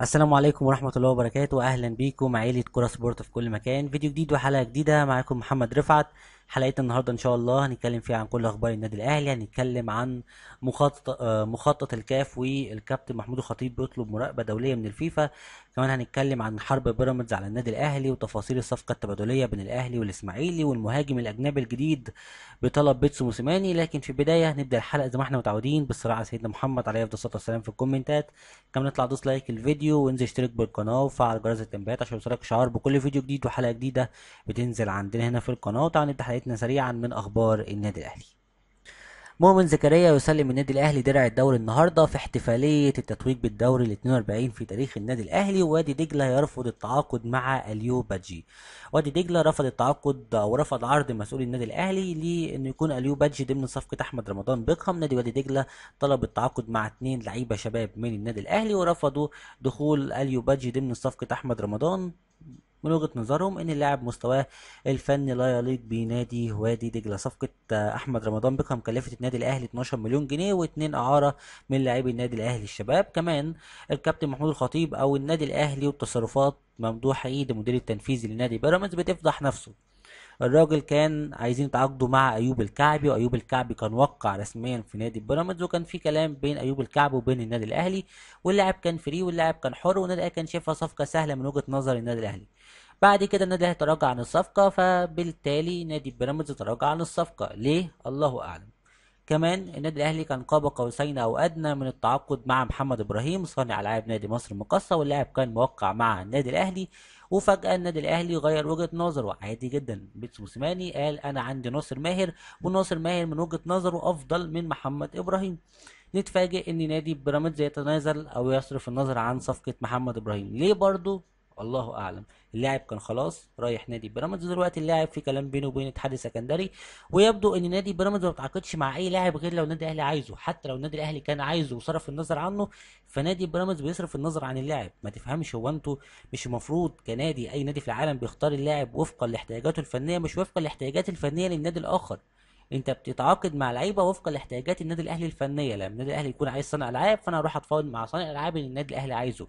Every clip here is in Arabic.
السلام عليكم ورحمة الله وبركاته أهلا بيكم عائلة كرة سبورت في كل مكان فيديو جديد وحلقة جديدة معاكم محمد رفعت حلقتنا النهارده ان شاء الله هنتكلم فيها عن كل اخبار النادي الاهلي هنتكلم عن مخطط آه، مخطط الكاف والكابتن محمود الخطيب بيطلب مراقبه دوليه من الفيفا كمان هنتكلم عن حرب بيراميدز على النادي الاهلي وتفاصيل الصفقه التبادليه بين الاهلي والاسماعيلي والمهاجم الاجنبي الجديد بطلب بيتسو موسيماني لكن في البدايه هنبدا الحلقه زي ما احنا متعودين بالصراع على سيدنا محمد عليه افضل الصلاه والسلام في الكومنتات كمان اطلع دوس لايك الفيديو وانزل اشترك بالقناه وفعل جرس التنبيهات عشان يوصلك شعار بكل فيديو جديد وحلقه جديده بتنزل عندنا هنا في القناه وتعالى نبدا حلقتنا سريعا من اخبار النادي الاهلي مؤمن زكريا يسلم النادي الاهلي درع الدوري النهارده في احتفاليه التتويج بالدوري ال 42 في تاريخ النادي الاهلي وادي دجله يرفض التعاقد مع اليو بادجي وادي دجله رفض التعاقد او رفض عرض مسؤول النادي الاهلي لانه يكون اليو بادجي ضمن صفقه احمد رمضان بيكهام نادي وادي دجله طلب التعاقد مع اثنين لعيبه شباب من النادي الاهلي ورفضوا دخول اليو بادجي ضمن صفقه احمد رمضان من وجهة نظرهم ان اللاعب مستواه الفني لا يليق بنادي وادي دجلة صفقة احمد رمضان بكم كلفت النادي الاهلي 12 مليون جنيه واثنين اعارة من لاعبي النادي الاهلي الشباب كمان الكابتن محمود الخطيب او النادي الاهلي والتصرفات ممدوح عيد المدير التنفيذي لنادي بيراميدز بتفضح نفسه الراجل كان عايزين يتعاقدوا مع ايوب الكعبي وايوب الكعبي كان وقع رسميا في نادي بيراميدز وكان في كلام بين ايوب الكعبي وبين النادي الاهلي واللاعب كان فري واللاعب كان حر والنادي الاهلي كان شايفها صفقه سهله من وجهه نظر النادي الاهلي بعد كده النادي الاهلي تراجع عن الصفقه فبالتالي نادي بيراميدز تراجع عن الصفقه ليه الله اعلم كمان النادي الاهلي كان قاب قوسين او ادنى من التعاقد مع محمد ابراهيم صانع العاب نادي مصر المقاصه واللاعب كان موقع مع النادي الاهلي وفجأة النادي الأهلي غير وجهة نظره عادي جدا بيتسو موسيماني قال أنا عندي ناصر ماهر وناصر ماهر من وجهة نظره أفضل من محمد إبراهيم نتفاجئ ان نادي بيراميدز يتنازل او يصرف النظر عن صفقه محمد ابراهيم ليه برضه الله اعلم اللاعب كان خلاص رايح نادي بيراميدز دلوقتي اللاعب في كلام بينه وبين الاتحاد السكندري ويبدو ان نادي بيراميدز ما بيتعاقدش مع اي لاعب غير لو النادي الاهلي عايزه حتى لو النادي الاهلي كان عايزه وصرف النظر عنه فنادي بيراميدز بيصرف النظر عن اللاعب ما تفهمش هو انتوا مش المفروض كنادي اي نادي في العالم بيختار اللاعب وفقا لاحتياجاته الفنيه مش وفقا لاحتياجات الفنيه للنادي الاخر انت بتتعاقد مع لعيبه وفقا لاحتياجات النادي الاهلي الفنيه لما النادي الاهلي يكون عايز صانع العاب فانا اروح اتفاوض مع صانع العاب اللي النادي الاهلي عايزه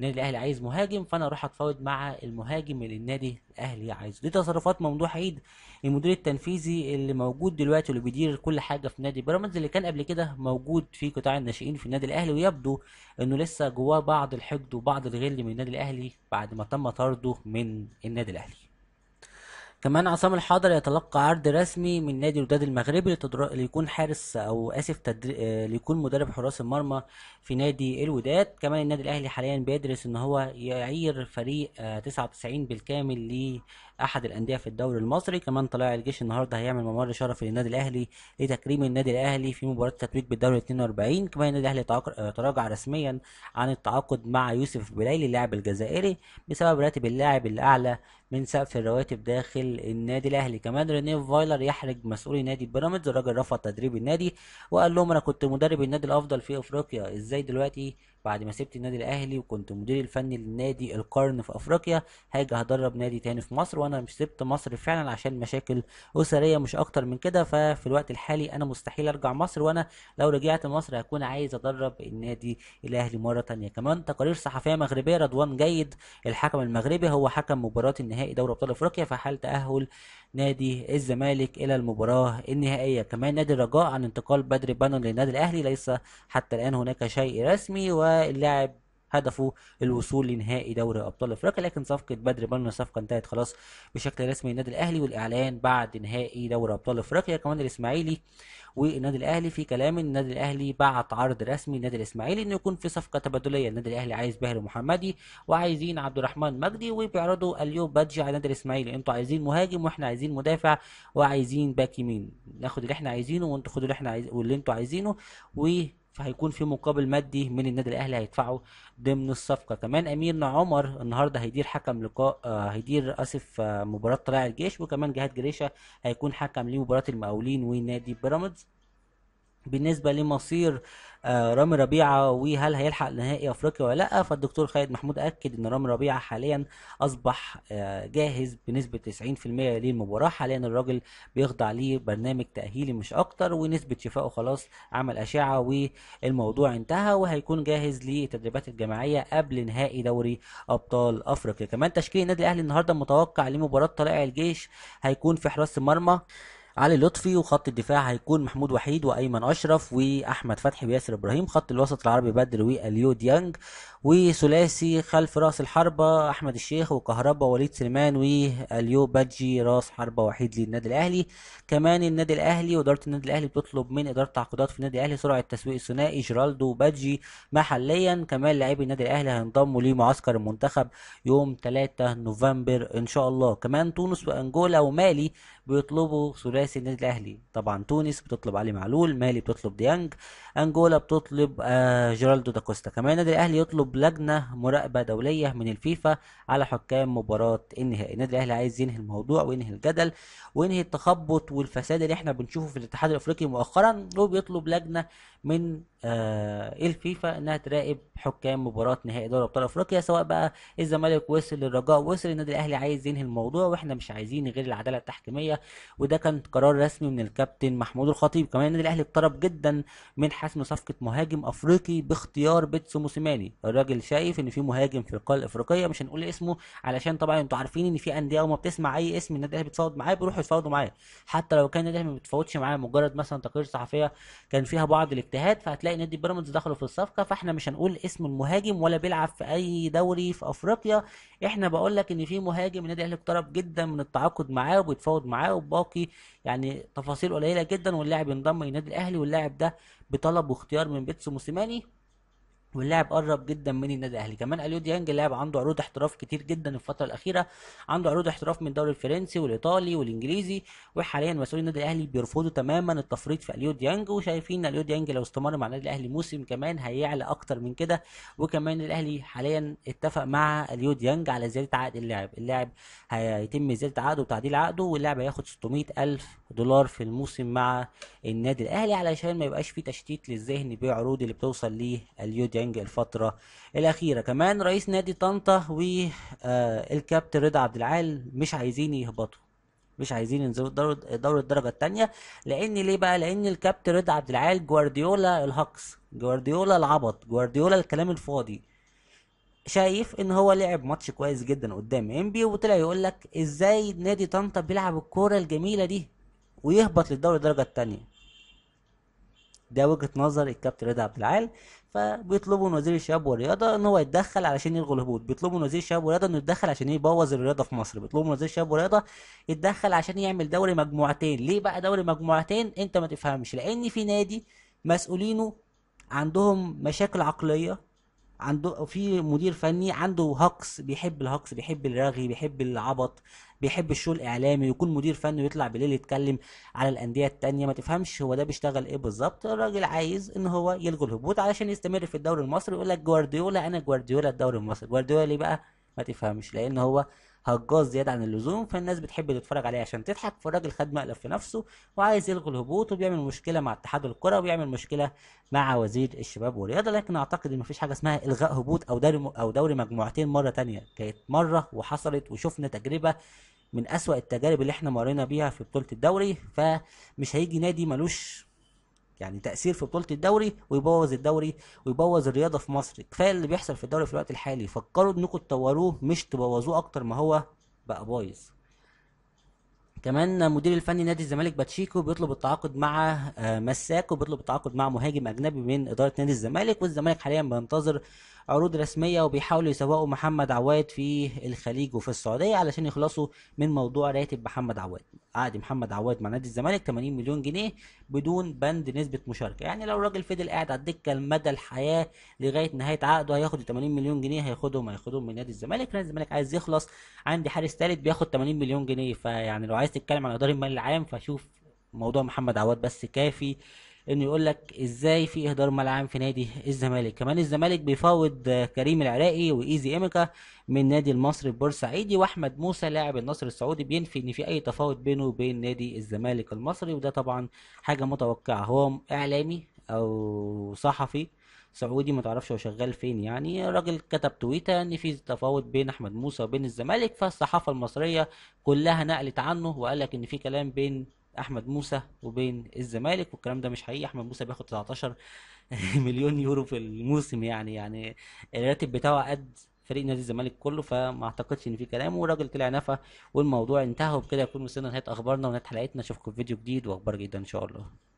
النادي الاهلي عايز مهاجم فانا اروح اتفاوض مع المهاجم اللي النادي الاهلي عايزه دي تصرفات ممدوح عيد المدير التنفيذي اللي موجود دلوقتي واللي بيدير كل حاجه في نادي بيراميدز اللي كان قبل كده موجود في قطاع الناشئين في النادي الاهلي ويبدو انه لسه جواه بعض الحقد وبعض الغل من النادي الاهلي بعد ما تم طرده من النادي الاهلي كمان عصام الحضري يتلقى عرض رسمي من نادي الوداد المغربي لتدر... ليكون حارس او اسف تدر... آه، ليكون مدرب حراس المرمى في نادي الوداد كمان النادي الاهلي حاليا بيدرس ان هو يعير فريق 99 آه، بالكامل احد الانديه في الدوري المصري كمان طلائع الجيش النهارده هيعمل ممر شرفي للنادي الاهلي لتكريم النادي الاهلي في مباراه التتويج بالدوري 42 كمان النادي الاهلي تراجع رسميا عن التعاقد مع يوسف بليلي اللاعب الجزائري بسبب راتب اللاعب الاعلى من سقف الرواتب داخل النادي الاهلي كمان رينيه فايلر يحرج مسؤولي نادي بيراميدز الراجل رفض تدريب النادي وقال لهم انا كنت مدرب النادي الافضل في افريقيا ازاي دلوقتي بعد ما سبت النادي الاهلي وكنت مدير الفني لنادي القرن في افريقيا هاجي هدرب نادي تاني في مصر وانا مش سبت مصر فعلا عشان مشاكل اسريه مش اكتر من كده ففي الوقت الحالي انا مستحيل ارجع مصر وانا لو رجعت مصر هكون عايز ادرب النادي الاهلي مره تانية كمان تقارير صحفيه مغربيه رضوان جيد الحكم المغربي هو حكم مباراه النهائي دوري ابطال افريقيا في حال تاهل نادي الزمالك الى المباراه النهائيه كمان نادي الرجاء عن انتقال بدر بانون للنادي الاهلي ليس حتى الان هناك شيء رسمي و واللاعب هدفه الوصول لنهائي دوري ابطال افريقيا لكن صفقه بدر بن الصفقه انتهت خلاص بشكل رسمي للنادي الاهلي والاعلان بعد نهائي دوري ابطال افريقيا كمان الاسماعيلي والنادي الاهلي في كلام النادي الاهلي بعت عرض رسمي للنادي الاسماعيلي انه يكون في صفقه تبادليه النادي الاهلي عايز باهر محمدي وعايزين عبد الرحمن مجدي وبيعرضوا اليو بادجي على النادي الاسماعيلي انتوا عايزين مهاجم واحنا عايزين مدافع وعايزين باك يمين ناخد اللي احنا عايزينه وانتوا خدوا اللي احنا عايز... واللي انتوا عايزينه و فهيكون في مقابل مادي من النادي الاهلي هيدفعه ضمن الصفقه كمان امير عمر النهارده هيدير حكم لقاء آه، هيدير اسف آه، مباراه طلائع الجيش وكمان جهاد جريشه هيكون حكم لمباراه المقاولين ونادي بيراميدز بالنسبة لمصير آه، رامي ربيعة وهل هيلحق نهائي أفريقيا ولا لأ فالدكتور خالد محمود أكد إن رامي ربيعة حاليا أصبح آه، جاهز بنسبة 90% للمباراة حاليا الراجل بيخضع لبرنامج تأهيلي مش أكتر ونسبة شفائه خلاص عمل أشعة والموضوع انتهى وهيكون جاهز للتدريبات الجماعية قبل نهائي دوري أبطال أفريقيا كمان تشكيل النادي الأهلي النهاردة متوقع لمباراة طلائع الجيش هيكون في حراسة المرمى علي لطفي وخط الدفاع هيكون محمود وحيد وايمن اشرف واحمد فتحي وياسر ابراهيم خط الوسط العربي بدر واليو ديانج وثلاثي خلف راس الحربة أحمد الشيخ وكهربا وليد سليمان واليو بادجي راس حربة وحيد للنادي الأهلي كمان النادي الأهلي وإدارة النادي الأهلي بتطلب من إدارة تعاقدات في النادي الأهلي سرعة تسويق الثنائي جيرالدو وبادجي محليا كمان لاعبي النادي الأهلي هينضموا لمعسكر المنتخب يوم 3 نوفمبر إن شاء الله كمان تونس وأنجولا ومالي بيطلبوا ثلاثي النادي الأهلي طبعا تونس بتطلب علي معلول مالي بتطلب ديانج أنجولا بتطلب آه، جيرالدو داكوستا كمان النادي الأهلي يطلب تنصب لجنة مراقبة دولية من الفيفا على حكام مباراة النهائي النادي الأهلي عايز ينهي الموضوع وينهي الجدل وينهي التخبط والفساد اللي احنا بنشوفه في الاتحاد الأفريقي مؤخرا وبيطلب لجنة من آه الفيفا انها تراقب حكام مباراه نهائي دوري ابطال افريقيا سواء بقى الزمالك وصل للرجاء وصل النادي الاهلي عايز ينهي الموضوع واحنا مش عايزين غير العداله التحكيميه وده كان قرار رسمي من الكابتن محمود الخطيب كمان النادي الاهلي اقترب جدا من حسم صفقه مهاجم افريقي باختيار بيتسو موسيماني الراجل الراجل شايف ان في مهاجم في القاره الافريقيه مش هنقول اسمه علشان طبعا انتوا عارفين ان في انديه وما بتسمع اي اسم النادي الاهلي بيتفاوض معاه بيروحوا يتفاوضوا معاه حتى لو كان النادي الاهلي ما بيتفاوضش معاه مجرد مثلا تقارير صحفيه كان فيها بعض الاجتهاد فهتلاقي نادي بيراميدز دخلوا في الصفقه فاحنا مش هنقول اسم المهاجم ولا بيلعب في اي دوري في افريقيا احنا بقول لك ان في مهاجم النادي الاهلي اقترب جدا من التعاقد معاه وبيتفاوض معاه وباقي يعني تفاصيل قليله جدا واللاعب ينضم للنادي الاهلي واللاعب ده بطلب واختيار من بيتسو موسيماني واللاعب قرب جدا من النادي الاهلي كمان اليو ديانج لاعب عنده عروض احتراف كتير جدا الفتره الاخيره عنده عروض احتراف من الدوري الفرنسي والايطالي والانجليزي وحاليا مسؤولين النادي الاهلي بيرفضوا تماما التفريط في اليو ديانج وشايفين اليو ديانج لو استمر مع النادي الاهلي موسم كمان هيعلى اكتر من كده وكمان الاهلي حاليا اتفق مع اليو ديانج على زياده عقد اللاعب اللاعب هيتم زياده عقده وتعديل عقده واللاعب هياخد 600 الف دولار في الموسم مع النادي الاهلي علشان ما يبقاش في تشتيت للذهن بعروض اللي بتوصل ليه اليو ديانج شيشانج الفترة الأخيرة كمان رئيس نادي طنطا والكابتن آه، رضا عبد العال مش عايزين يهبطوا مش عايزين ينزلوا دوري الدرجة التانية لأن ليه بقى؟ لأن الكابتن رضا عبد العال جوارديولا الهقص جوارديولا العبط جوارديولا الكلام الفاضي شايف ان هو لعب ماتش كويس جدا قدام انبي وطلع يقول لك ازاي نادي طنطا بيلعب الكوره الجميله دي ويهبط للدوري الدرجه الثانيه ده وجهه نظر الكابتن رضا عبد العال فبيطلبوا من وزير الشباب والرياضه ان هو يتدخل علشان يلغوا الهبوط بيطلبوا من وزير الشباب والرياضه انه يتدخل عشان يبوظ الرياضه في مصر بيطلبوا من وزير الشباب والرياضه يتدخل عشان يعمل دوري مجموعتين ليه بقى دوري مجموعتين انت ما تفهمش لان في نادي مسؤولينه عندهم مشاكل عقليه عنده في مدير فني عنده هاكس بيحب الهاكس بيحب الرغي بيحب العبط بيحب الشو الاعلامي يكون مدير فني ويطلع بالليل يتكلم على الانديه التانية ما تفهمش هو ده بيشتغل ايه بالظبط الراجل عايز ان هو يلغي الهبوط علشان يستمر في الدوري المصري يقول لك جوارديولا انا جوارديولا الدوري المصري جوارديولا ليه بقى ما تفهمش لان هو هجاص زياده عن اللزوم فالناس بتحب تتفرج عليه عشان تضحك فالراجل خد مقلب في نفسه وعايز يلغي الهبوط وبيعمل مشكله مع اتحاد الكره وبيعمل مشكله مع وزير الشباب والرياضه لكن اعتقد ان مفيش حاجه اسمها الغاء هبوط او دوري او دوري مجموعتين مره تانية كانت مره وحصلت وشفنا تجربه من اسوأ التجارب اللي احنا مرينا بيها في بطوله الدوري فمش هيجي نادي ملوش يعني تأثير في بطولة الدوري ويبوظ الدوري ويبوظ الرياضة في مصر كفاية اللي بيحصل في الدوري في الوقت الحالي فكروا انكم تطوروه مش تبوظوه اكتر ما هو بقى بايظ كمان مدير الفني نادي الزمالك باتشيكو بيطلب التعاقد مع آه، مساك وبيطلب التعاقد مع مهاجم اجنبي من اداره نادي الزمالك والزمالك حاليا بينتظر عروض رسميه وبيحاولوا يسوقوا محمد عواد في الخليج وفي السعوديه علشان يخلصوا من موضوع راتب محمد عواد عقد محمد عواد مع نادي الزمالك 80 مليون جنيه بدون بند نسبه مشاركه يعني لو الراجل فضل قاعد على الدكه لمدى الحياه لغايه نهايه عقده هياخد 80 مليون جنيه هياخدهم هياخدهم من نادي الزمالك نادي الزمالك عايز يخلص عندي حارس ثالث بياخد 80 مليون جنيه فيعني لو عايز عايز تتكلم عن إدارة المال العام فشوف موضوع محمد عواد بس كافي انه يقول لك ازاي في اهدار مال عام في نادي الزمالك كمان الزمالك بيفاوض كريم العراقي وايزي ايميكا من نادي المصري البورسعيدي واحمد موسى لاعب النصر السعودي بينفي ان في اي تفاوض بينه وبين نادي الزمالك المصري وده طبعا حاجه متوقعه هو اعلامي او صحفي سعودي ما تعرفش هو شغال فين يعني راجل كتب تويته ان في تفاوض بين احمد موسى وبين الزمالك فالصحافه المصريه كلها نقلت عنه وقال لك ان في كلام بين احمد موسى وبين الزمالك والكلام ده مش حقيقي احمد موسى بياخد 19 مليون يورو في الموسم يعني يعني الراتب بتاعه قد فريق نادي الزمالك كله فما اعتقدش ان في كلام والراجل طلع نفى والموضوع انتهى وبكده يكون وصلنا لنهايه اخبارنا ونهايه حلقتنا اشوفكم في فيديو جديد واخبار جديده ان شاء الله